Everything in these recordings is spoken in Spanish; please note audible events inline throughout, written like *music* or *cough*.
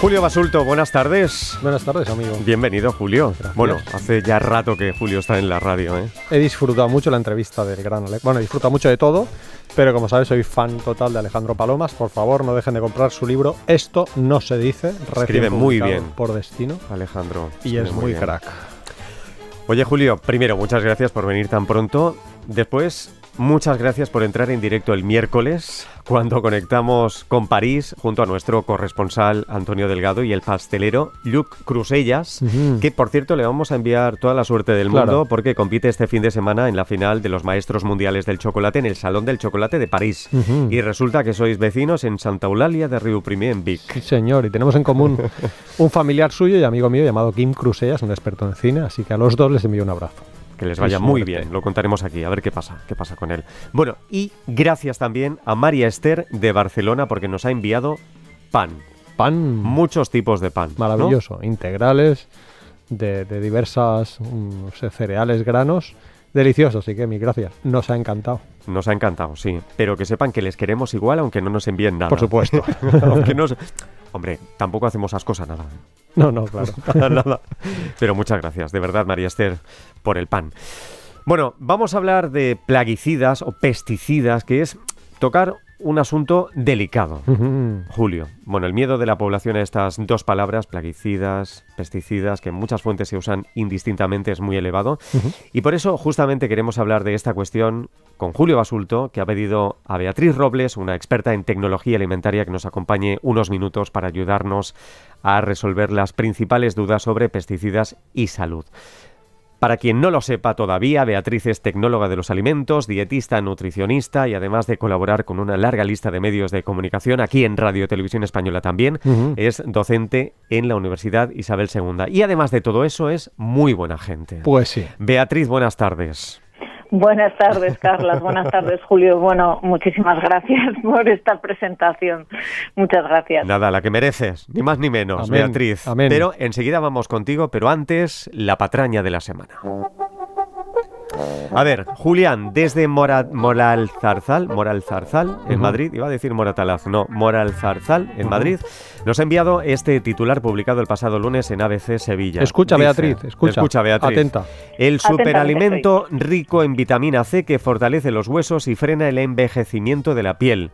Julio Basulto, buenas tardes. Buenas tardes, amigo. Bienvenido, Julio. Bueno, hace ya rato que Julio está en la radio. ¿eh? He disfrutado mucho la entrevista del gran Alec. Bueno, he mucho de todo, pero como sabes, soy fan total de Alejandro Palomas. Por favor, no dejen de comprar su libro Esto no se dice. Escribe muy bien. Por destino. Alejandro. Y es muy crack. Oye, Julio, primero, muchas gracias por venir tan pronto. Después, Muchas gracias por entrar en directo el miércoles, cuando conectamos con París junto a nuestro corresponsal Antonio Delgado y el pastelero Luc Crusellas, que por cierto le vamos a enviar toda la suerte del mundo porque compite este fin de semana en la final de los Maestros Mundiales del Chocolate en el Salón del Chocolate de París. Y resulta que sois vecinos en Santa Eulalia de Río Primé, en Vic. Sí, señor, y tenemos en común *laughs* un familiar suyo y amigo mío llamado Kim Crusellas, un experto en cine, así que a los dos les envío un abrazo que les vaya muy bien. Lo contaremos aquí, a ver qué pasa, qué pasa con él. Bueno, y gracias también a María Esther de Barcelona porque nos ha enviado pan. Pan. Muchos tipos de pan. Maravilloso. Integrales de, diversas mm, cereales, granos delicioso, sí, que mi gracias. Nos ha encantado. Nos ha encantado, sí. Pero que sepan que les queremos igual aunque no nos envíen nada. Por supuesto. *laughs* aunque nos... Hombre, tampoco hacemos las cosas nada. No, no, claro. *laughs* nada. Pero muchas gracias, de verdad, María Esther, por el pan. Bueno, vamos a hablar de plaguicidas o pesticidas, que es tocar un asunto delicado, Julio. Bueno, el miedo de la población a estas dos palabras, plaguicidas, pesticidas, que en muchas fuentes se usan indistintamente, es muy elevado. Y por eso justamente queremos hablar de esta cuestión con Julio Basulto, que ha pedido a Beatriz Robles, una experta en tecnología alimentaria, que nos acompañe unos minutos para ayudarnos a resolver las principales dudas sobre pesticidas y salud. Para quien no lo sepa todavía, Beatriz es tecnóloga de los alimentos, dietista, nutricionista y además de colaborar con una larga lista de medios de comunicación aquí en Radio Televisión Española también, es docente en la Universidad Isabel II. Y además de todo eso es muy buena gente. Pues sí. Beatriz, buenas tardes. Buenas tardes, Carlos. Buenas tardes, Julio. Bueno, muchísimas gracias *laughs* por esta presentación. Muchas gracias. Nada, la que mereces, ni más ni menos, Beatriz. Pero enseguida vamos contigo, pero antes, la patraña de la semana. A ver, Julián, desde Moralzarzal, Moralzarzal, en Madrid, iba a decir Moratalaz, no, Moralzarzal, en Madrid, nos ha enviado este titular publicado el pasado lunes en ABC Sevilla. Escucha, Beatriz, escucha. Atenta. El superalimento rico en vitamina C que fortalece los huesos y frena el envejecimiento de la piel.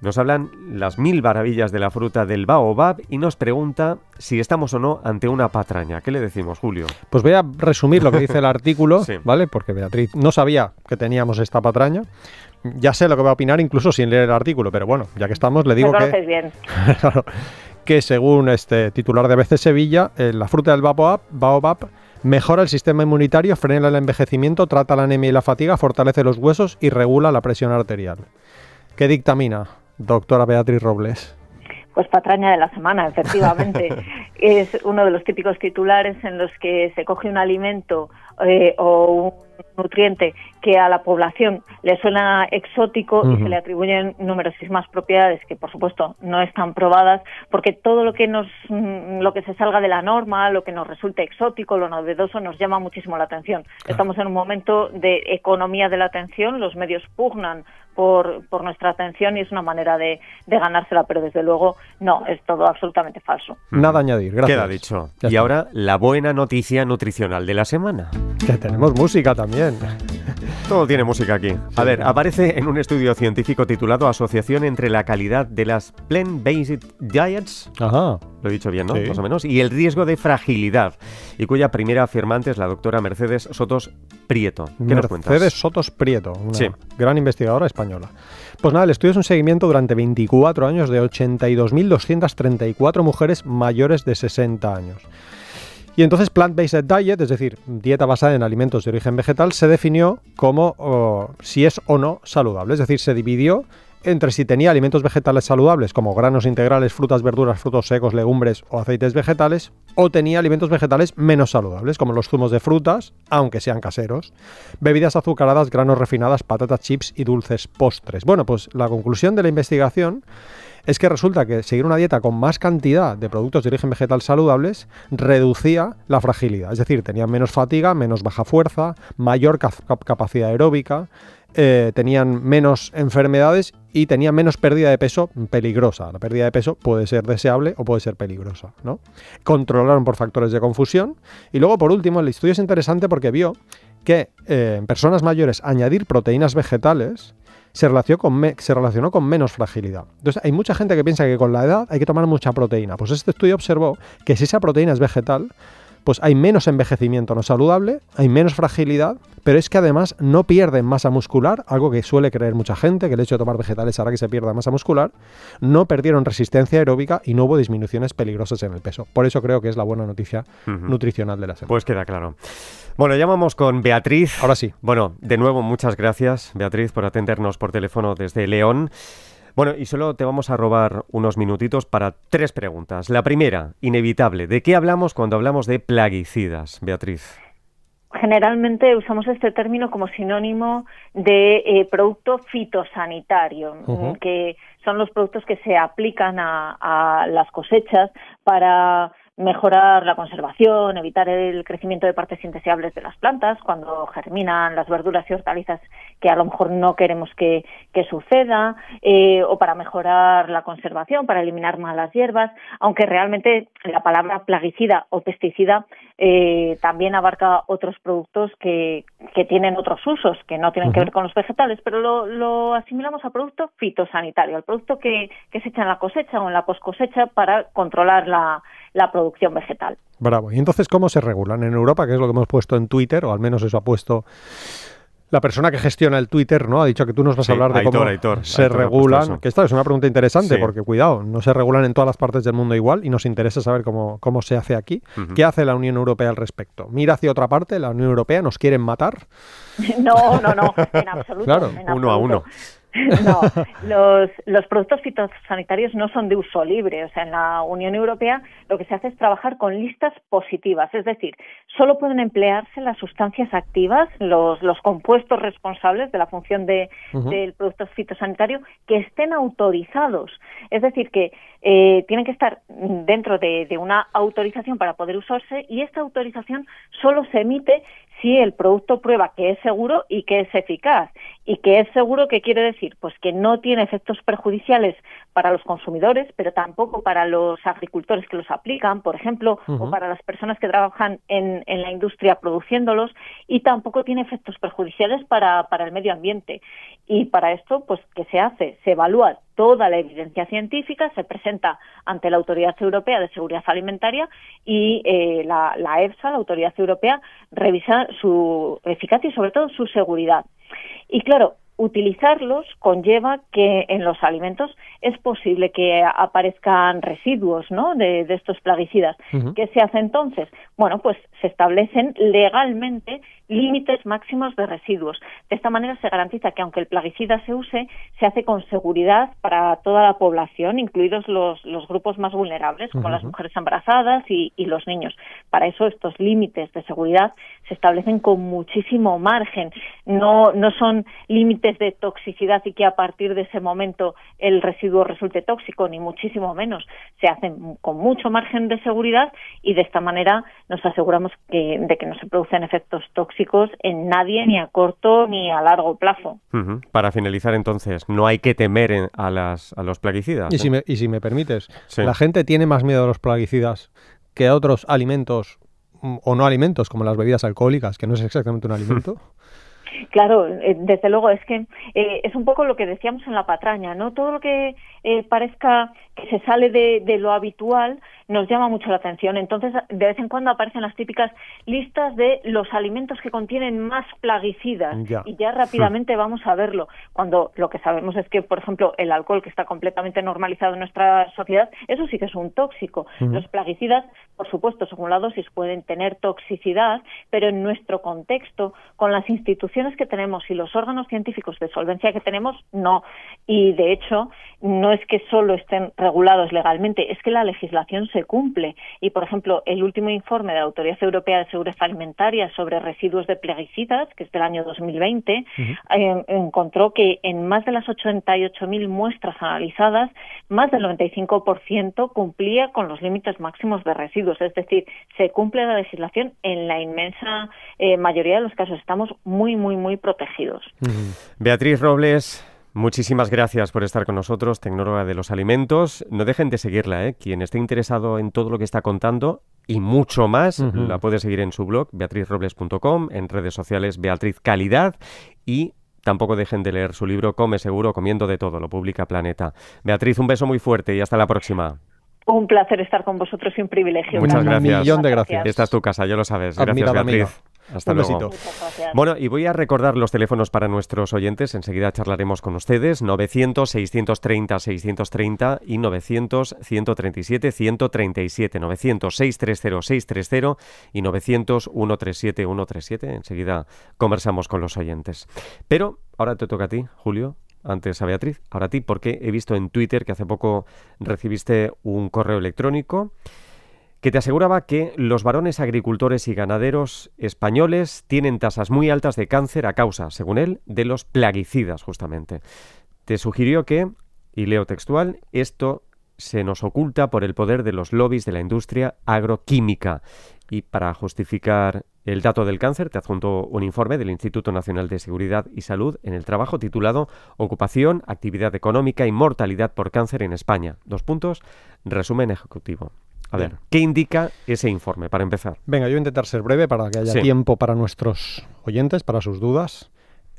Nos hablan las mil maravillas de la fruta del baobab y nos pregunta si estamos o no ante una patraña. ¿Qué le decimos, Julio? Pues voy a resumir lo que dice el *laughs* artículo, ¿vale? Porque Beatriz no sabía que teníamos esta patraña. Ya sé lo que va a opinar incluso sin leer el artículo, pero bueno, ya que estamos, le digo Me que... bien. *laughs* que según este titular de ABC Sevilla, eh, la fruta del baobab, baobab mejora el sistema inmunitario, frena el envejecimiento, trata la anemia y la fatiga, fortalece los huesos y regula la presión arterial. ¿Qué dictamina? doctora Beatriz Robles? Pues patraña de la semana, efectivamente. *laughs* es uno de los típicos titulares en los que se coge un alimento eh, o un nutriente que a la población le suena exótico y se le atribuyen numerosísimas propiedades que por supuesto no están probadas porque todo lo que nos mm, lo que se salga de la norma, lo que nos resulte exótico, lo novedoso nos llama muchísimo la atención. Estamos en un momento de economía de la atención, los medios pugnan por, nuestra atención y es una manera de, ganársela, pero desde luego no, es todo absolutamente falso. Nada añadir, gracias. Queda dicho. y ahora la buena noticia nutricional de la semana. Que tenemos música también. Todo tiene música aquí. A ver, aparece en un estudio científico titulado Asociación entre la calidad de las plant-based diets. Ajá. Lo he dicho bien, ¿no? Más o menos. Y el riesgo de fragilidad. Y cuya primera afirmante es la doctora Mercedes Sotos Prieto. ¿Qué nos cuentas? Mercedes Sotos Prieto, una sí. gran investigadora española. Pues nada, el estudio es un seguimiento durante 24 años de 82.234 mujeres mayores de 60 años. Y entonces plant-based diet, es decir, dieta basada en alimentos de origen vegetal, se definió como si es o no saludable. Es decir, se dividió entre si tenía alimentos vegetales saludables, como granos integrales, frutas, verduras, frutos secos, legumbres o aceites vegetales, o tenía alimentos vegetales menos saludables, como los zumos de frutas, aunque sean caseros, bebidas azucaradas, granos refinadas, patatas, chips y dulces postres. Bueno, pues la conclusión de la investigación es que resulta que seguir una dieta con más cantidad de productos de origen vegetal saludables reducía la fragilidad. Es decir, tenían menos fatiga, menos baja fuerza, mayor capacidad aeróbica, eh, tenían menos enfermedades y tenían menos pérdida de peso peligrosa. La pérdida de peso puede ser deseable o puede ser peligrosa. ¿no? Controlaron por factores de confusión. Y luego, por último, el estudio es interesante porque vio que eh, en personas mayores añadir proteínas vegetales se relacionó, con se relacionó con menos fragilidad. Entonces, hay mucha gente que piensa que con la edad hay que tomar mucha proteína. Pues este estudio observó que si esa proteína es vegetal, pues hay menos envejecimiento no saludable, hay menos fragilidad, pero es que además no pierden masa muscular, algo que suele creer mucha gente, que el hecho de tomar vegetales hará que se pierda masa muscular, no perdieron resistencia aeróbica y no hubo disminuciones peligrosas en el peso. Por eso creo que es la buena noticia nutricional de la semana. Pues queda claro. Bueno, llamamos con Beatriz. Ahora sí. Bueno, de nuevo, muchas gracias, Beatriz, por atendernos por teléfono desde León. Bueno, y solo te vamos a robar unos minutitos para tres preguntas. La primera, inevitable, ¿de qué hablamos cuando hablamos de plaguicidas, Beatriz? generalmente usamos este término como sinónimo de eh, producto fitosanitario, mm, que son los productos que se aplican a las cosechas para mejorar la conservación, evitar el crecimiento de partes indeseables de las plantas cuando germinan las verduras y hortalizas que a lo mejor no queremos que, que suceda, eh, o para mejorar la conservación, para eliminar malas hierbas, aunque realmente la palabra plaguicida o pesticida eh, también abarca otros productos que, que, tienen otros usos, que no tienen que ver con los vegetales, pero lo, asimilamos a producto fitosanitario, al producto que, que se echa en la cosecha o en la poscosecha para controlar la la producción vegetal. Bravo. ¿Y entonces cómo se regulan en Europa? Que es lo que hemos puesto en Twitter, o al menos eso ha puesto la persona que gestiona el Twitter, ¿no? Ha dicho que tú nos vas a hablar de cómo se regulan. Que esta es una pregunta interesante, porque cuidado, no se regulan en todas las partes del mundo igual y nos interesa saber cómo, cómo se hace aquí. ¿Qué hace la Unión Europea al respecto? Mira hacia otra parte, la Unión Europea, ¿nos quieren matar? *laughs* No, no, no, en absoluto. claro, uno a uno. No, *laughs* los, productos fitosanitarios no son de uso libre. O sea, en la Unión Europea lo que se hace es trabajar con listas positivas, es decir, solo pueden emplearse las sustancias activas, los, compuestos responsables de la función del producto fitosanitario que estén autorizados. Es decir, que eh, tienen que estar dentro de, de una autorización para poder usarse y esta autorización solo se emite si el producto prueba que es seguro y que es eficaz. Y que es seguro, ¿qué quiere decir? Pues que no tiene efectos perjudiciales para los consumidores, pero tampoco para los agricultores que los aplican, por ejemplo, o para las personas que trabajan en, la industria produciéndolos, y tampoco tiene efectos perjudiciales para, el medio ambiente. Y para esto, pues, ¿qué se hace? Se evalúa toda la evidencia científica, se presenta ante la Autoridad Europea de Seguridad Alimentaria y eh, la, la, EFSA, la Autoridad Europea, revisa su eficacia y sobre todo su seguridad. Y claro, utilizarlos conlleva que en los alimentos es posible que aparezcan residuos de, estos plaguicidas. ¿Qué se hace entonces? Bueno, pues se establecen legalmente límites máximos de residuos. De esta manera se garantiza que aunque el plaguicida se use, se hace con seguridad para toda la población, incluidos los, grupos más vulnerables, como las mujeres embarazadas y, los niños. Para eso estos límites de seguridad se establecen con muchísimo margen. No, no son límites de toxicidad y que a partir de ese momento el residuo resulte tóxico, ni muchísimo menos. Se hacen con mucho margen de seguridad y de esta manera nos aseguramos de que no se producen efectos tóxicos en nadie, ni a corto ni a largo plazo. Para finalizar, entonces, no hay que temer a, los plaguicidas. Y, si, me, permites, la gente tiene más miedo a los plaguicidas que a otros alimentos mm, o no alimentos, como las bebidas alcohólicas, que no es exactamente un alimento. *laughs* Claro, eh, desde luego es que eh, es un poco lo que decíamos en la patraña, ¿no? Todo lo que eh, parezca que se sale de, lo habitual, nos llama mucho la atención. Entonces, de vez en cuando aparecen las típicas listas de los alimentos que contienen más plaguicidas y ya rápidamente hmm. vamos a verlo, cuando lo que sabemos es que, por ejemplo, el alcohol, que está completamente normalizado en nuestra sociedad, eso sí que es un tóxico. Hmm. Los plaguicidas, por supuesto, según la dosis, pueden tener toxicidad, pero en nuestro contexto, con las instituciones que tenemos y los órganos científicos de solvencia que tenemos, no. Y, de hecho, no es que solo estén regulados legalmente, es que la legislación se cumple. Y, por ejemplo, el último informe de la Autoridad Europea de Seguridad Alimentaria sobre residuos de plaguicidas, que es del año 2020, eh, encontró que en más de las 88.000 muestras analizadas, más del 95% cumplía con los límites máximos de residuos. Es decir, se cumple la legislación en la inmensa eh, mayoría de los casos. Estamos muy, muy, muy protegidos. Beatriz Robles, Muchísimas gracias por estar con nosotros, tecnóloga de los alimentos. No dejen de seguirla, ¿eh? quien esté interesado en todo lo que está contando y mucho más, la puede seguir en su blog beatrizrobles.com, en redes sociales Beatriz Calidad y tampoco dejen de leer su libro Come Seguro, comiendo de todo, lo publica Planeta. Beatriz, un beso muy fuerte y hasta la próxima. Un placer estar con vosotros y un privilegio. Muchas gracias. Un millón de gracias. Esta es tu casa, ya lo sabes. Gracias, Beatriz. Hasta luego. Bueno, y voy a recordar los teléfonos para nuestros oyentes. Enseguida charlaremos con ustedes. 900 630 630 y 900 137 137. 900 630 630 y 900 137 137. Enseguida conversamos con los oyentes. Pero ahora te toca a ti, Julio antes a Beatriz, ahora a ti, porque he visto en Twitter que hace poco recibiste un correo electrónico que te aseguraba que los varones agricultores y ganaderos españoles tienen tasas muy altas de cáncer a causa, según él, de los plaguicidas, justamente. Te sugirió que, y leo textual, esto se nos oculta por el poder de los lobbies de la industria agroquímica. Y para justificar el dato del cáncer, te adjunto un informe del Instituto Nacional de Seguridad y Salud en el trabajo titulado Ocupación, Actividad Económica y Mortalidad por Cáncer en España. Dos puntos, resumen ejecutivo. A ver, ¿qué indica ese informe para empezar? Venga, yo voy a intentar ser breve para que haya tiempo para nuestros oyentes, para sus dudas.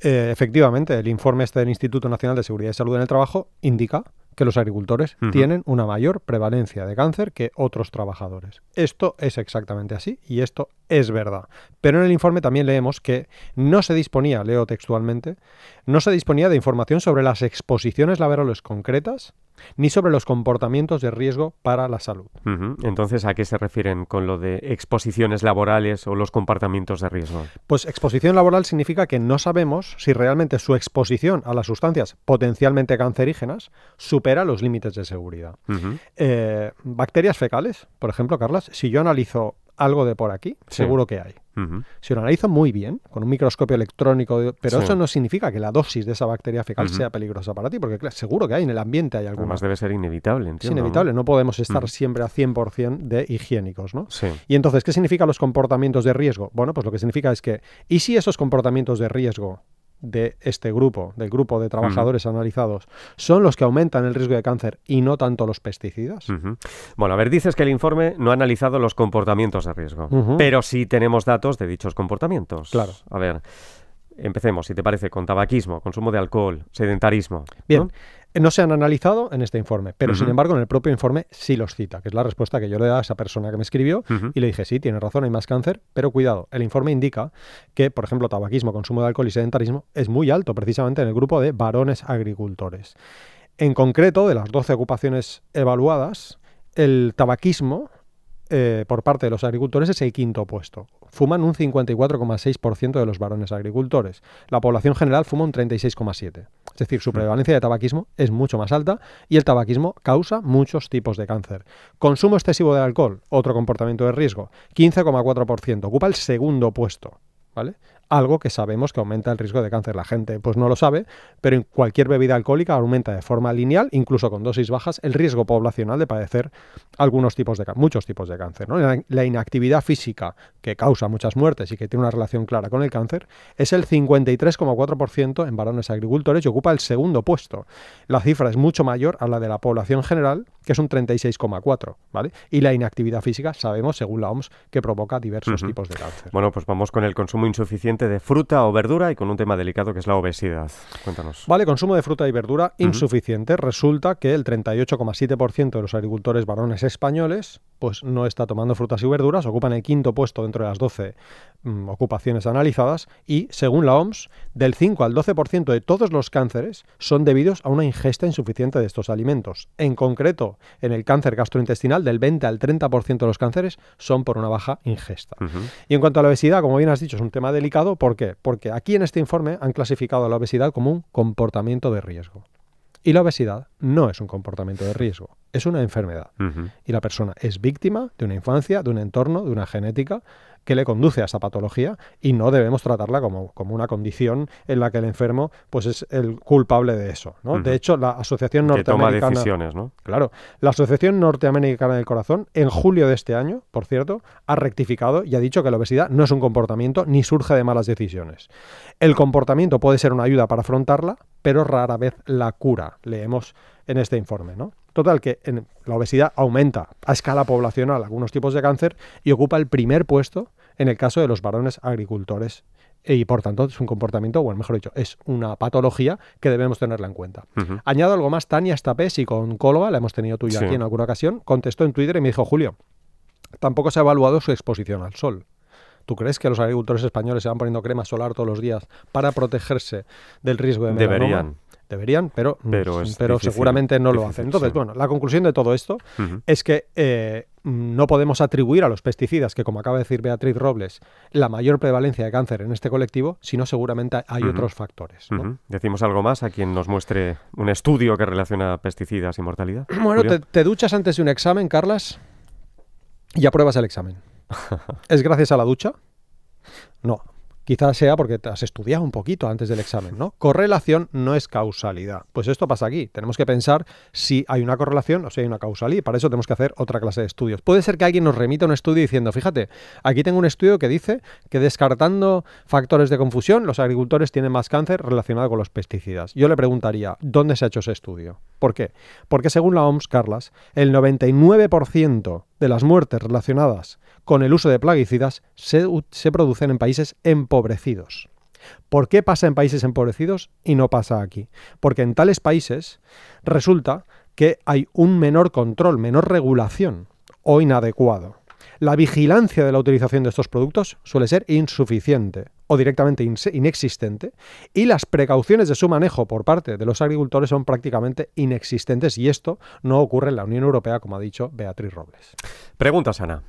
Eh, efectivamente, el informe este del Instituto Nacional de Seguridad y Salud en el Trabajo indica que los agricultores tienen una mayor prevalencia de cáncer que otros trabajadores. Esto es exactamente así y esto es verdad. Pero en el informe también leemos que no se disponía, leo textualmente, no se disponía de información sobre las exposiciones laborales concretas ni sobre los comportamientos de riesgo para la salud. Entonces, ¿a qué se refieren con lo de exposiciones laborales o los comportamientos de riesgo? Pues exposición laboral significa que no sabemos si realmente su exposición a las sustancias potencialmente cancerígenas supera los límites de seguridad. Eh, bacterias fecales, por ejemplo, Carlas, si yo analizo algo de por aquí, seguro que hay. Si lo analizo muy bien, con un microscopio electrónico, pero eso no significa que la dosis de esa bacteria fecal sea peligrosa para ti, porque seguro que hay en el ambiente hay algo Además debe ser inevitable, entiendo. Es inevitable, no podemos estar siempre a 100% de higiénicos, ¿no? Y entonces, ¿qué significa los comportamientos de riesgo? Bueno, pues lo que significa es que, ¿y si esos comportamientos de riesgo de este grupo, del grupo de trabajadores analizados, son los que aumentan el riesgo de cáncer y no tanto los pesticidas. Bueno, a ver, dices que el informe no ha analizado los comportamientos de riesgo, pero sí tenemos datos de dichos comportamientos. Claro. A ver. Empecemos, si te parece, con tabaquismo, consumo de alcohol, sedentarismo. Bien, no se han analizado en este informe, pero sin embargo en el propio informe sí los cita, que es la respuesta que yo le he dado a esa persona que me escribió y le dije, sí, tiene razón, hay más cáncer, pero cuidado, el informe indica que, por ejemplo, tabaquismo, consumo de alcohol y sedentarismo es muy alto precisamente en el grupo de varones agricultores. En concreto, de las 12 ocupaciones evaluadas, el tabaquismo eh, por parte de los agricultores es el quinto puesto. Fuman un 54,6% de los varones agricultores. La población general fuma un 36,7%. Es decir, su mm. prevalencia de tabaquismo es mucho más alta y el tabaquismo causa muchos tipos de cáncer. Consumo excesivo de alcohol, otro comportamiento de riesgo, 15,4%. Ocupa el segundo puesto. ¿Vale? algo que sabemos que aumenta el riesgo de cáncer. La gente pues no lo sabe, pero en cualquier bebida alcohólica aumenta de forma lineal, incluso con dosis bajas, el riesgo poblacional de padecer algunos tipos de muchos tipos de cáncer. La inactividad física, que causa muchas muertes y que tiene una relación clara con el cáncer, es el 53,4% en varones agricultores y ocupa el segundo puesto. La cifra es mucho mayor a la de la población general, que es un 36,4%, ¿vale? Y la inactividad física, sabemos, según la OMS, que provoca diversos tipos de cáncer. Bueno, pues vamos con el consumo insuficiente de fruta o verdura y con un tema delicado que es la obesidad. Cuéntanos. Vale, consumo de fruta y verdura insuficiente. Resulta que el 38,7% de los agricultores varones españoles pues no está tomando frutas y verduras, ocupan el quinto puesto dentro de las 12 Mm, ocupaciones analizadas y, según la OMS, del 5 al 12% de todos los cánceres son debidos a una ingesta insuficiente de estos alimentos. En concreto, en el cáncer gastrointestinal, del 20 al 30% de los cánceres son por una baja ingesta. Y en cuanto a la obesidad, como bien has dicho, es un tema delicado. ¿Por qué? Porque aquí en este informe han clasificado a la obesidad como un comportamiento de riesgo. Y la obesidad no es un comportamiento de riesgo, es una enfermedad. Y la persona es víctima de una infancia, de un entorno, de una genética que le conduce a esa patología y no debemos tratarla como, una condición en la que el enfermo pues es el culpable de eso. De hecho, la Asociación Norteamericana... Claro. La Asociación Norteamericana del Corazón, en julio de este año, por cierto, ha rectificado y ha dicho que la obesidad no es un comportamiento ni surge de malas decisiones. El comportamiento puede ser una ayuda para afrontarla, pero rara vez la cura, leemos en este informe, ¿no? Total, que en, la obesidad aumenta a escala poblacional algunos tipos de cáncer y ocupa el primer puesto en el caso de los varones agricultores y por tanto es un comportamiento, o mejor dicho, es una patología que debemos tenerla en cuenta. Añado algo más, Tania con psicóloga, la hemos tenido tú aquí en alguna ocasión, contestó en Twitter y me dijo, Julio, tampoco se ha evaluado su exposición al sol. ¿Tú crees que los agricultores españoles se van poniendo crema solar todos los días para protegerse del riesgo de melanoma? Deberían. Deberían, pero, mm, pero, seguramente no lo hacen. Entonces, bueno, la conclusión de todo esto es que eh, no podemos atribuir a los pesticidas, que como acaba de decir Beatriz Robles, la mayor prevalencia de cáncer en este colectivo, sino seguramente hay otros factores. Decimos algo más a quien nos muestre un estudio que relaciona pesticidas y mortalidad. Bueno, te duchas antes de un examen, Carlas, y apruebas el examen. *laughs* ¿Es gracias a la ducha? No. Quizás sea porque te has estudiado un poquito antes del examen, ¿no? Correlación no es causalidad. Pues esto pasa aquí. Tenemos que pensar si hay una correlación o si hay una causalidad. Y para eso tenemos que hacer otra clase de estudios. Puede ser que alguien nos remita un estudio diciendo, fíjate, aquí tengo un estudio que dice que descartando factores de confusión, los agricultores tienen más cáncer relacionado con los pesticidas. Yo le preguntaría, ¿dónde se ha hecho ese estudio? ¿Por qué? Porque según la OMS, Carlas, el 99% de las muertes relacionadas con el uso de plaguicidas se, producen en países empobrecidos. ¿Por qué pasa en países empobrecidos y no pasa aquí? Porque en tales países resulta que hay un menor control, menor regulación o inadecuado. La vigilancia de la utilización de estos productos suele ser insuficiente o directamente inexistente, y las precauciones de su manejo por parte de los agricultores son prácticamente inexistentes y esto no ocurre en la Unión Europea, como ha dicho Beatriz Robles. Pregunta, Sana.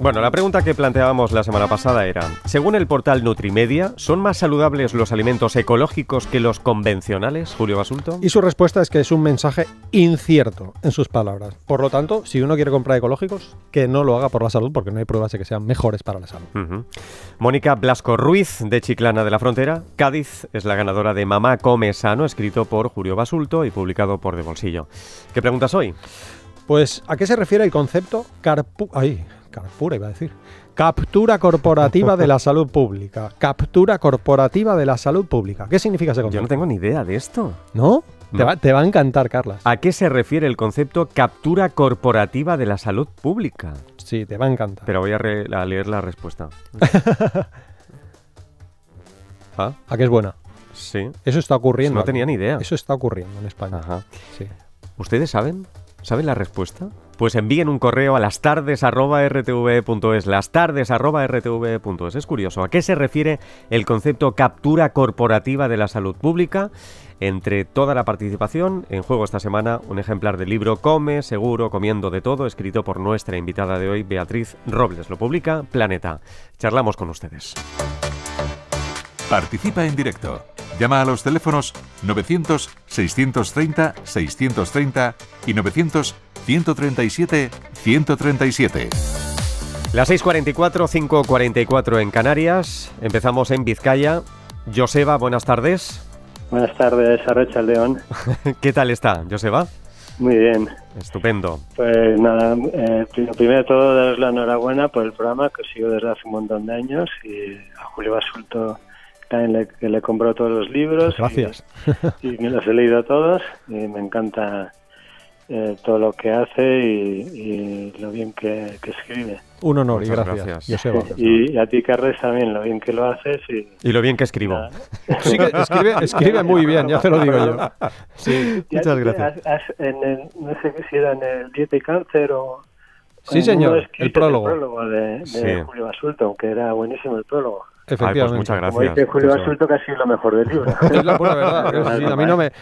Bueno, la pregunta que planteábamos la semana pasada era, según el portal Nutrimedia, ¿son más saludables los alimentos ecológicos que los convencionales, Julio Basulto? Y su respuesta es que es un mensaje incierto, en sus palabras. Por lo tanto, si uno quiere comprar ecológicos, que no lo haga por la salud, porque no hay pruebas de que sean mejores para la salud. Mónica Blasco Ruiz, de Chiclana de la Frontera, Cádiz, es la ganadora de Mamá Come Sano, escrito por Julio Basulto y publicado por De Bolsillo. ¿Qué preguntas hoy? Pues, ¿a qué se refiere el concepto carpu... ahí iba a decir. Captura corporativa de la *laughs* salud pública. Captura corporativa de la salud pública. ¿Qué significa ese concepto? Yo no tengo ni idea de esto. ¿No? Te va, a encantar, Carlas. ¿A qué se refiere el concepto captura corporativa de la salud pública? Sí, te va a encantar. Pero voy a, leer la respuesta. *laughs* Ah, ¿A qué es buena? Sí. Eso está ocurriendo. no tenía ni idea. Eso está ocurriendo en España. Ajá. Sí. ¿Ustedes saben? ¿Saben la respuesta? pues envíen un correo a las tardes.rtv.es. E las tardes.rtv.es. E es curioso, ¿a qué se refiere el concepto captura corporativa de la salud pública? Entre toda la participación, en juego esta semana un ejemplar del libro Come, Seguro, Comiendo de Todo, escrito por nuestra invitada de hoy, Beatriz Robles. Lo publica Planeta. Charlamos con ustedes. Participa en directo. Llama a los teléfonos 900-630-630 y 900-137-137. Las 6.44, 5.44 en Canarias. Empezamos en Vizcaya. Joseba, buenas tardes. Buenas tardes, Arrecha León. *laughs* ¿Qué tal está, Joseba? Muy bien. Estupendo. Pues nada, eh, primero de todo daros la enhorabuena por el programa que os sigo desde hace un montón de años y a Julio Basulto también le, que le he todos los libros. Gracias. *laughs* Y, me los he leído todos y me encanta eh, todo lo que hace y, lo bien que, escribe. Un honor y gracias. Y, a ti, Carles, también, lo bien que lo haces. Y, y lo bien que escribo. sí, *laughs* escribe, muy bien, ya te lo digo yo. *laughs* Sí. Muchas gracias. no sé si era en el Dieta y Cáncer o... Sí, señor, el prólogo. El prólogo de, Julio Basulto, que era buenísimo el prólogo. Pues Efectivamente. muchas gracias. Como dice Julio Basulto, que ha sido lo mejor del libro. *laughs* es la pura verdad. *laughs* a mí no me,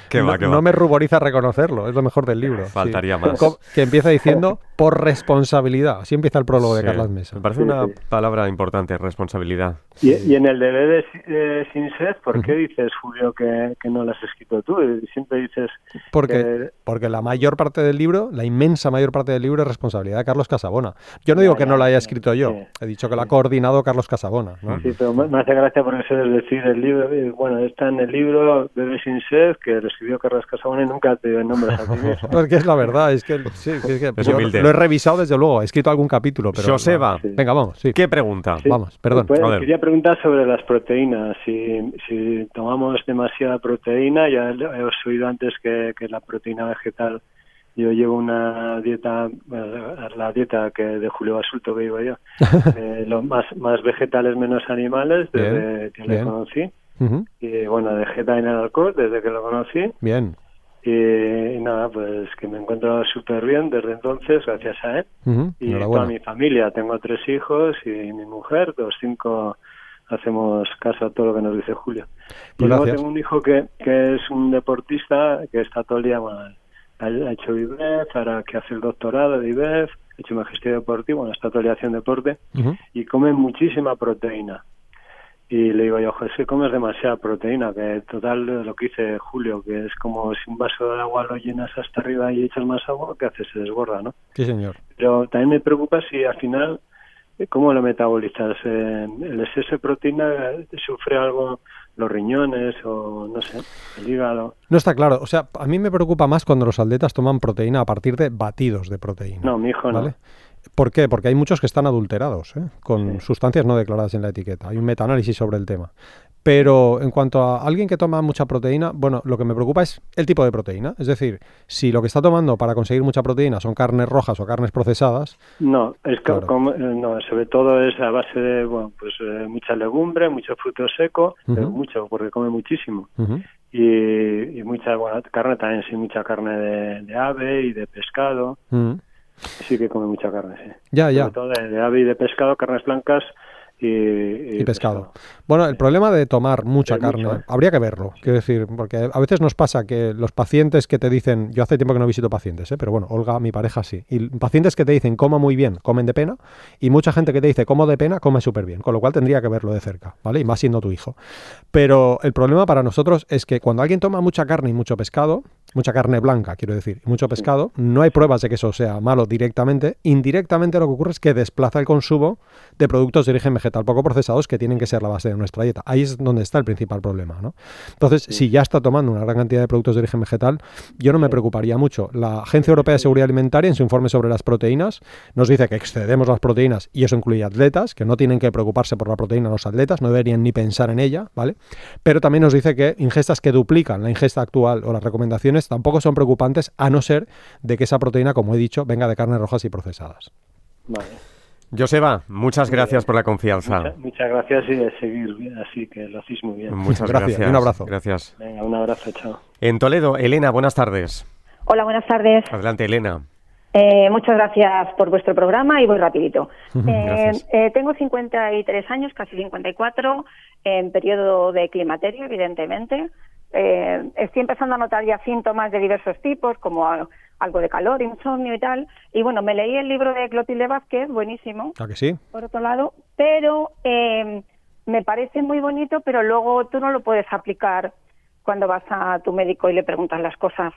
no, me ruboriza reconocerlo. Es lo mejor del libro. Faltaría más. Que empieza diciendo por responsabilidad. Así empieza el prólogo de Carlos Mesa. Me parece una palabra importante, responsabilidad. Y, en el DVD de Sin Sed, ¿por qué dices, Julio, que, no lo has escrito tú? Siempre dices... Porque, porque la mayor parte del libro, la inmensa mayor parte del libro es responsabilidad de Carlos Casabona. Yo no digo que no la haya escrito yo, he dicho que la ha coordinado Carlos Casabona. Sí, pero me hace gracia por eso decir, el libro, bueno, está en el libro Bebé Sin Sed, que lo escribió Carlos Casabona y nunca te dio el nombre. *laughs* porque es la verdad, es que... Sí, es que es humilde lo he revisado desde luego, he escrito algún capítulo, pero... Joseba, venga, vamos, sí. ¿Qué pregunta? Vamos, perdón. Pues, quería preguntar sobre las proteínas. Si, tomamos demasiada proteína, ya os he oído antes que, la proteína vegetal yo llevo una dieta, eh, la dieta que de Julio Basulto que iba yo, *laughs* eh, más, más vegetales menos animales desde que le conocí. Y bueno, dejé también el alcohol desde que lo conocí. Bien y nada, pues que me encuentro súper bien desde entonces, gracias a él. Y toda mi familia, tengo tres hijos y mi mujer, dos, cinco hacemos caso a todo lo que nos dice Julio. y pues luego tengo un hijo que, que es un deportista, que está todo el día mal. Ha, hecho IBEF, ahora que hace el doctorado de IBEF, ha hecho magisterio deportivo, bueno, está todo el deporte, y come muchísima proteína. Y le digo yo, José, comes demasiada proteína, que total lo que dice Julio, que es como si un vaso de agua lo llenas hasta arriba y echas más agua, ¿qué hace? Se desborda, ¿no? Sí, señor. Pero también me preocupa si al final, eh, ¿cómo lo metabolizas? ¿El exceso de proteína eh, sufre algo los riñones o no sé, el hígado. No está claro. O sea, a mí me preocupa más cuando los atletas toman proteína a partir de batidos de proteína. No, mi hijo no. ¿Por qué? Porque hay muchos que están adulterados, ¿eh? con sustancias no declaradas en la etiqueta. Hay un metaanálisis sobre el tema. Pero en cuanto a alguien que toma mucha proteína, bueno, lo que me preocupa es el tipo de proteína. Es decir, si lo que está tomando para conseguir mucha proteína son carnes rojas o carnes procesadas. No, es que, eh, sobre todo es a base de bueno, pues, eh, mucha legumbre, mucho fruto seco, mucho, porque come muchísimo. y, mucha bueno, carne también, sí, mucha carne de, ave y de pescado. Sí que come mucha carne, sí. Ya, ya. todo de, de ave de pescado, carnes blancas, y, y, pescado. Bueno, el problema de tomar mucha carne, ¿eh? habría que verlo, quiero decir, porque a veces nos pasa que los pacientes que te dicen, yo hace tiempo que no visito pacientes, ¿eh? pero bueno, Olga, mi pareja sí, y pacientes que te dicen, coma muy bien, comen de pena, y mucha gente que te dice, como de pena, come súper bien, con lo cual tendría que verlo de cerca, ¿vale? Y más siendo tu hijo. Pero el problema para nosotros es que cuando alguien toma mucha carne y mucho pescado, mucha carne blanca, quiero decir, y mucho pescado. No hay pruebas de que eso sea malo directamente. Indirectamente lo que ocurre es que desplaza el consumo de productos de origen vegetal poco procesados que tienen que ser la base de nuestra dieta. Ahí es donde está el principal problema, ¿no? Entonces, si ya está tomando una gran cantidad de productos de origen vegetal, yo no me preocuparía mucho. La Agencia Europea de Seguridad Alimentaria, en su informe sobre las proteínas, nos dice que excedemos las proteínas y eso incluye atletas, que no tienen que preocuparse por la proteína los atletas, no deberían ni pensar en ella, ¿vale? Pero también nos dice que ingestas que duplican la ingesta actual o las recomendaciones tampoco son preocupantes, a no ser de que esa proteína, como he dicho, venga de carnes rojas y procesadas. Vale. Joseba, muchas gracias por la confianza. muchas gracias y de seguir bien, así que lo hacéis muy bien. Muchas gracias. un abrazo. Gracias. Venga, un abrazo, En Toledo, Elena, buenas tardes. Hola, buenas tardes. Adelante, Elena. Eh, muchas gracias por vuestro programa y voy rapidito. *laughs* Eh, eh, tengo 53 años, casi 54, en periodo de climaterio, evidentemente eh, estoy empezando a notar ya síntomas de diversos tipos, como algo de calor, insomnio y tal. Y bueno, me leí el libro de Clotilde Vázquez, buenísimo. ¿A que sí? Por otro lado, pero eh, me parece muy bonito, pero luego tú no lo puedes aplicar cuando vas a tu médico y le preguntas las cosas.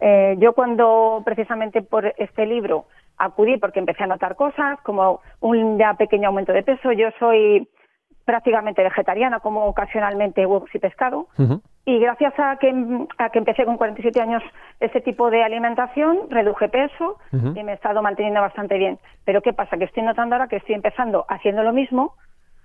Eh, yo cuando precisamente por este libro acudí porque empecé a notar cosas como un ya pequeño aumento de peso. Yo soy prácticamente vegetariana, como ocasionalmente huevos y pescado. Y gracias a que, a que empecé con 47 años este tipo de alimentación, reduje peso y me he estado manteniendo bastante bien. Pero ¿qué pasa? Que estoy notando ahora que estoy empezando haciendo lo mismo,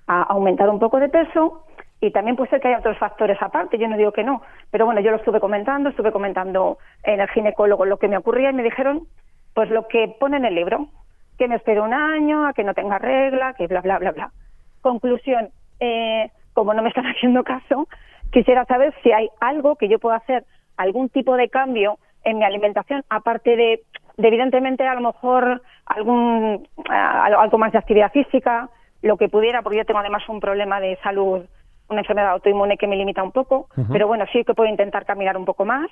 a aumentar un poco de peso y también puede ser que hay otros factores aparte, yo no digo que no. Pero bueno, yo lo estuve comentando, estuve comentando en el ginecólogo lo que me ocurría y me dijeron, pues lo que pone en el libro, que me espero un año, a que no tenga regla, que bla, bla, bla, bla. Conclusión, eh, como no me están *laughs* haciendo caso, Quisiera saber si hay algo que yo pueda hacer, algún tipo de cambio en mi alimentación, aparte de, evidentemente, a lo mejor algún, algo más de actividad física, lo que pudiera, porque yo tengo además un problema de salud, una enfermedad autoinmune que me limita un poco, pero bueno, sí que puedo intentar caminar un poco más.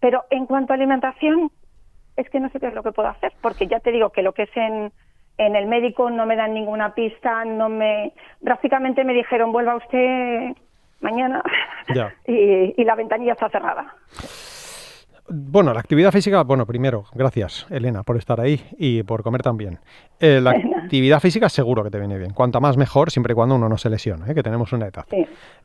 Pero en cuanto a alimentación, es que no sé qué es lo que puedo hacer, porque ya te digo que lo que es en, en el médico no me dan ninguna pista, no me prácticamente me dijeron vuelva usted mañana *laughs* Y, y la ventanilla está cerrada. Bueno, la actividad física, bueno, primero, gracias Elena por estar ahí y por comer también. Eh, la actividad física seguro que te viene bien. Cuanta más mejor, siempre y cuando uno no se lesione, ¿eh? que tenemos una edad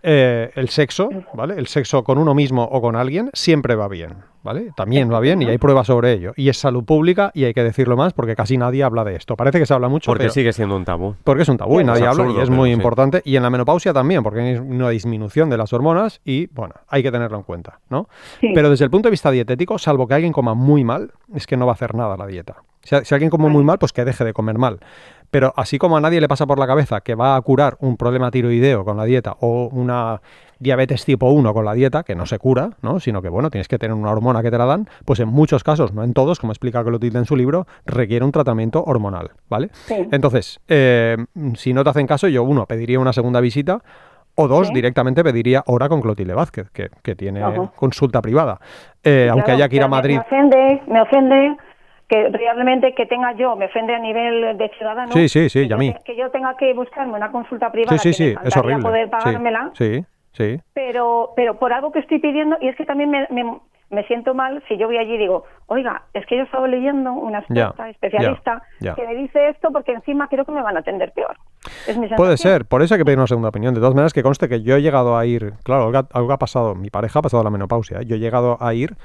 eh, el sexo, ¿vale? El sexo con uno mismo o con alguien siempre va bien, ¿vale? También va bien y hay pruebas sobre ello. Y es salud pública y hay que decirlo más porque casi nadie habla de esto. Parece que se habla mucho. Porque sigue siendo un tabú. Porque es un tabú y nadie habla y es muy importante. Y en la menopausia también, porque hay una disminución de las hormonas y, bueno, hay que tenerlo en cuenta, ¿no? Pero desde el punto de vista dietético, salvo que alguien coma muy mal, es que no va a hacer nada la dieta. Si, alguien come muy mal, pues que deje de comer mal. Pero así como a nadie le pasa por la cabeza que va a curar un problema tiroideo con la dieta o una diabetes tipo 1 con la dieta, que no se cura, ¿no? sino que bueno, tienes que tener una hormona que te la dan, pues en muchos casos, no en todos, como explica Clotilde en su libro, requiere un tratamiento hormonal, ¿vale? Entonces, eh, si no te hacen caso, yo uno, pediría una segunda visita, o dos, directamente pediría hora con Clotilde Vázquez, que, tiene consulta privada. Eh, aunque haya que ir a Madrid. Me ofende, me ofende que realmente que tenga yo me ofende a nivel de ciudadano sí, sí, que, yo, tenga que buscarme una consulta privada sí, poder pagármela sí, sí, pero pero por algo que estoy pidiendo y es que también me, me, siento mal si yo voy allí y digo oiga es que yo estaba leyendo una especialista que me dice esto porque encima creo que me van a atender peor Puede ser, por eso hay que pedir una segunda opinión. De todas maneras, que conste que yo he llegado a ir, claro, algo ha pasado, mi pareja ha pasado la menopausia, ¿eh? yo he llegado a ir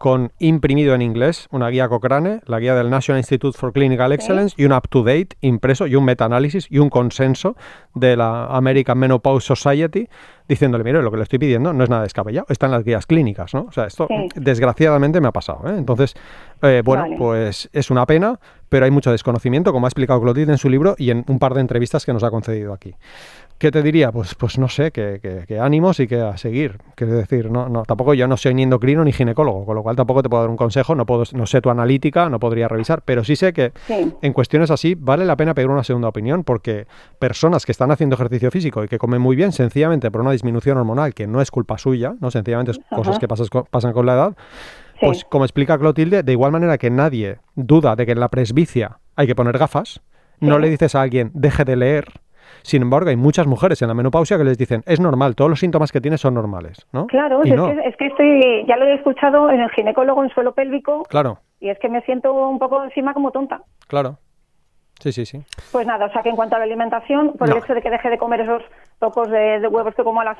con imprimido en inglés, una guía Cochrane, la guía del National Institute for Clinical Excellence y un up-to-date impreso y un meta-análisis y un consenso de la American Menopause Society diciéndole, mire, lo que le estoy pidiendo no es nada descabellado, están las guías clínicas, ¿no? O sea, esto desgraciadamente me ha pasado, ¿eh? Entonces, eh, bueno, pues es una pena, pero hay mucho desconocimiento, como ha explicado Clotilde en su libro y en un par de entrevistas que nos ha concedido aquí. ¿Qué te diría? Pues, pues no sé, que, ánimos y que a seguir. Quiero decir, no, no, tampoco yo no soy ni endocrino ni ginecólogo, con lo cual tampoco te puedo dar un consejo, no puedo, no sé tu analítica, no podría revisar, pero sí sé que en cuestiones así vale la pena pedir una segunda opinión, porque personas que están haciendo ejercicio físico y que comen muy bien, sencillamente por una disminución hormonal que no es culpa suya, no sencillamente es cosas que pasan con la edad, pues como explica Clotilde, de igual manera que nadie duda de que en la presbicia hay que poner gafas, no le dices a alguien deje de leer sin embargo, hay muchas mujeres en la menopausia que les dicen, es normal, todos los síntomas que tienes son normales, ¿no? Claro, es, Que, ya lo he escuchado en el ginecólogo en suelo pélvico. Claro. Y es que me siento un poco encima como tonta. Claro. Sí, sí, sí. Pues nada, o sea que en cuanto a la alimentación, por el hecho de que deje de comer esos pocos de, huevos que como las,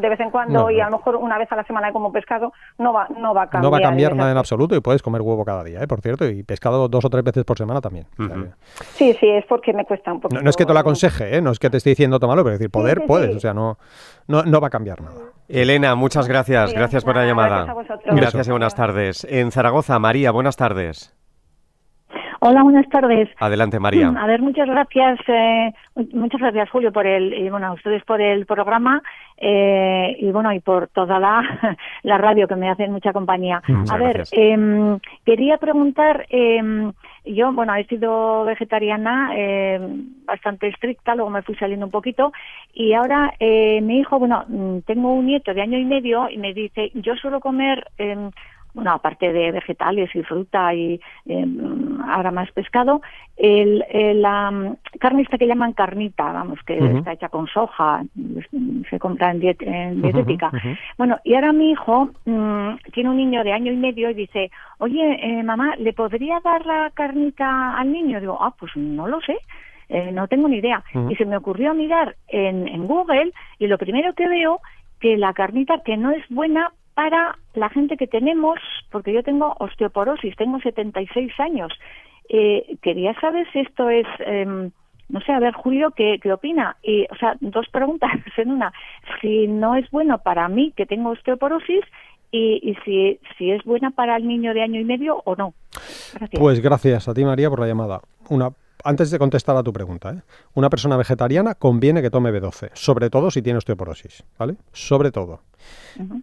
de vez en cuando y a lo mejor una vez a la semana como pescado, no va, no va a cambiar. No va a cambiar nada en absoluto y puedes comer huevo cada día, ¿eh? por cierto, y pescado dos o tres veces por semana también. Sí, sí, es porque me cuesta un poco. No, es que te lo aconseje, ¿eh? no es que te esté diciendo tomarlo, pero decir poder puedes, o sea, no, no, no va a cambiar nada. Elena, muchas gracias, gracias por la llamada. Gracias, gracias y buenas tardes. En Zaragoza, María, buenas tardes. Hola, buenas tardes. Adelante, María. Mm, a ver, muchas gracias, eh, muchas gracias, Julio, por el, bueno, a ustedes por el programa eh, y bueno, y por toda *laughs* la, radio que me hacen mucha compañía. a ver, em, quería preguntar, em, yo, bueno, he sido vegetariana em, bastante estricta, luego me fui saliendo un poquito y ahora eh, mi hijo, bueno, mm, tengo un nieto de año y medio y me dice, yo suelo comer bueno, aparte de vegetales y fruta y eh, ahora más pescado, la carne que llaman carnita, vamos, que está hecha con soja, mm, se compra en, dietética. Bueno, y ahora mi hijo mm, tiene un niño de año y medio y dice, oye, eh, mamá, ¿le podría dar la carnita al niño? Digo, ah, pues no lo sé. Eh, no tengo ni idea. Y se me ocurrió mirar en, en Google y lo primero que veo que la carnita que no es buena para la gente que tenemos, porque yo tengo osteoporosis, tengo 76 años. Eh, quería saber si esto es, em, no sé, a ver, Julio, ¿qué, opina? Y, o sea, dos preguntas *laughs* en una. Si no es bueno para mí que tengo osteoporosis y, si, es buena para el niño de año y medio o no. Pues gracias a ti, María, por la llamada. Una antes de contestar a tu pregunta, ¿eh? una persona vegetariana conviene que tome B12, sobre todo si tiene osteoporosis, ¿vale? Sobre todo.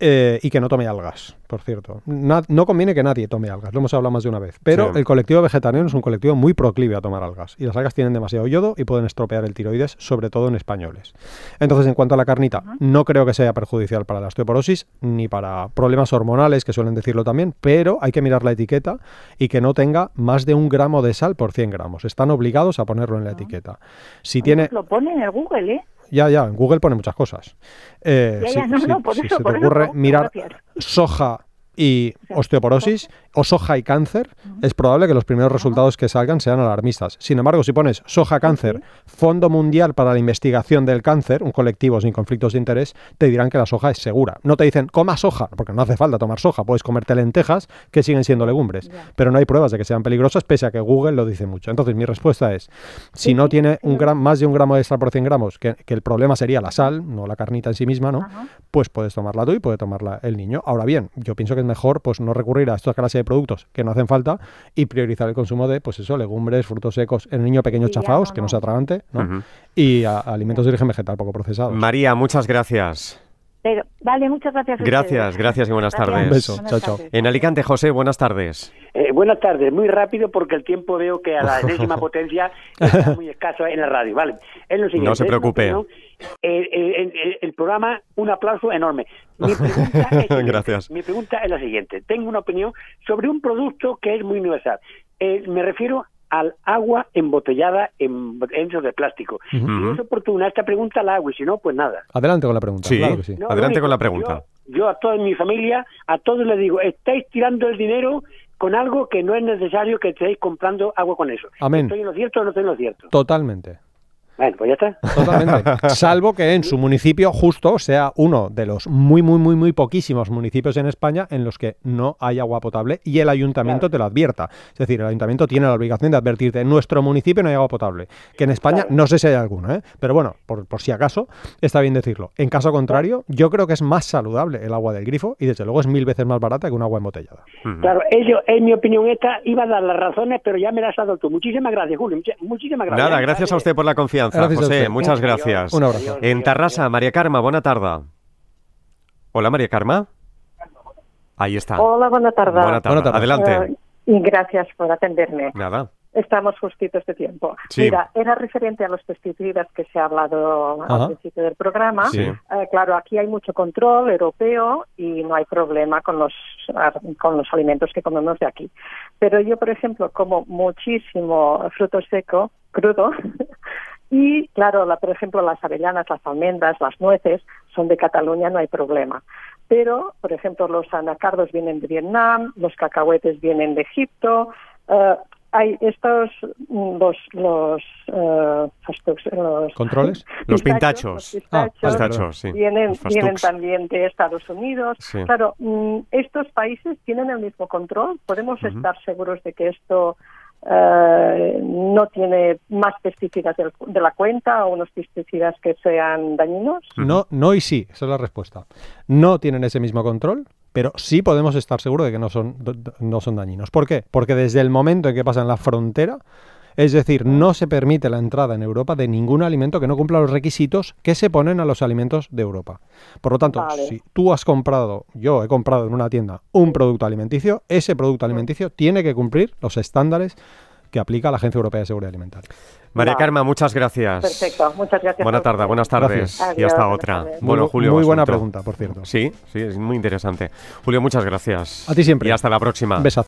Eh, y que no tome algas, por cierto. no conviene que nadie tome algas, lo hemos hablado más de una vez, pero el colectivo vegetariano es un colectivo muy proclive a tomar algas y las algas tienen demasiado yodo y pueden estropear el tiroides, sobre todo en españoles. Entonces, en cuanto a la carnita, no creo que sea perjudicial para la osteoporosis ni para problemas hormonales, que suelen decirlo también, pero hay que mirar la etiqueta y que no tenga más de un gramo de sal por 100 gramos. Están obligados a ponerlo en la ah. etiqueta. Si tiene... Pues lo pone en el Google, ¿eh? ya, ya, en Google pone muchas cosas. Eh, si, se te ocurre, mirar soja y osteoporosis o soja y cáncer, es probable que los primeros resultados que salgan sean alarmistas. Sin embargo, si pones soja cáncer, Fondo Mundial para la Investigación del Cáncer, un colectivo sin conflictos de interés, te dirán que la soja es segura. No te dicen coma soja, porque no hace falta tomar soja, puedes comerte lentejas que siguen siendo legumbres, pero no hay pruebas de que sean peligrosas pese a que Google lo dice mucho. Entonces, mi respuesta es, si no tiene más de un gramo de sal por 100 gramos, que, el problema sería la sal, no la carnita en sí misma, ¿no? Pues puedes tomarla tú y puede tomarla el niño. Ahora bien, yo pienso que es mejor pues no recurrir a esta clase productos que no hacen falta y priorizar el consumo de, pues eso, legumbres, frutos secos, el niño pequeño chafaos, que no sea atragante, Y alimentos de origen vegetal poco procesados. María, muchas gracias vale, muchas gracias. Gracias, gracias y buenas tardes. En Alicante, José, buenas tardes. Eh, buenas tardes, muy rápido porque el tiempo veo que a la *laughs* décima potencia está muy escaso en la radio. Vale, es siguiente. No se preocupe. Eh, eh, el, el, programa, un aplauso enorme. *laughs* gracias. Mi pregunta es la siguiente. Tengo una opinión sobre un producto que es muy universal. Eh, me refiero a al agua embotellada en esos de plástico. es oportuna esta pregunta, la agua y si no, pues nada. Adelante con la pregunta. adelante con la pregunta. Yo, a toda mi familia, a todos les digo, estáis tirando el dinero con algo que no es necesario que estéis comprando agua con eso. Amén. ¿Estoy en lo cierto o no estoy en lo cierto? Totalmente. Bueno, pues ya está. Totalmente. *laughs* Salvo que en su municipio justo sea uno de los muy, muy, muy, muy poquísimos municipios en España en los que no hay agua potable y el ayuntamiento te lo advierta. Es decir, el ayuntamiento tiene la obligación de advertirte, en nuestro municipio no hay agua potable. Que en España no sé si hay alguna, ¿eh? pero bueno, por, si acaso, está bien decirlo. En caso contrario, yo creo que es más saludable el agua del grifo y desde luego es mil veces más barata que un agua embotellada. Claro, ello, en mi opinión esta, iba a dar las razones, pero ya me las has dado tú. Muchísimas gracias, Julio. muchísimas gracias. Nada, gracias a usted por la confianza. Gracias José, muchas gracias. Un abrazo. En Tarrasa, María Carma, buena tarde. Hola, María Carma. Ahí está. Hola, buena tarde. Adelante. Eh, y gracias por atenderme. Nada. Estamos justitos de tiempo. Mira, era referente a los pesticidas que se ha hablado al principio del programa. Eh, claro, aquí hay mucho control europeo y no hay problema con los, con los alimentos que comemos de aquí. Pero yo, por ejemplo, como muchísimo fruto seco, crudo, y claro, la, por ejemplo, las avellanas, las almendras, las nueces son de Cataluña, no hay problema. Pero, por ejemplo, los anacardos vienen de Vietnam, los cacahuetes vienen de Egipto. Eh, hay estos mm, los los, controles los pintachos, sí. vienen, también de Estados Unidos claro mm, estos países tienen el mismo control podemos estar seguros de que esto eh, no tiene más pesticidas de la cuenta o unos pesticidas que sean dañinos? No, no y sí, esa es la respuesta. No tienen ese mismo control, pero sí podemos estar seguros de que no son, no son dañinos. ¿Por qué? Porque desde el momento en que pasan la frontera, es decir, no se permite la entrada en Europa de ningún alimento que no cumpla los requisitos que se ponen a los alimentos de Europa. Por lo tanto, si tú has comprado, yo he comprado en una tienda un producto alimenticio, ese producto alimenticio tiene que cumplir los estándares que aplica la Agencia Europea de Seguridad Alimentaria. María Carma, muchas gracias. Perfecto, muchas gracias. Buena tarde, buenas tardes. Y hasta otra. Bueno, Julio. Muy buena pregunta, por cierto. Sí, sí, es muy interesante. Julio, muchas gracias. A ti siempre. Y hasta la próxima. Besazo.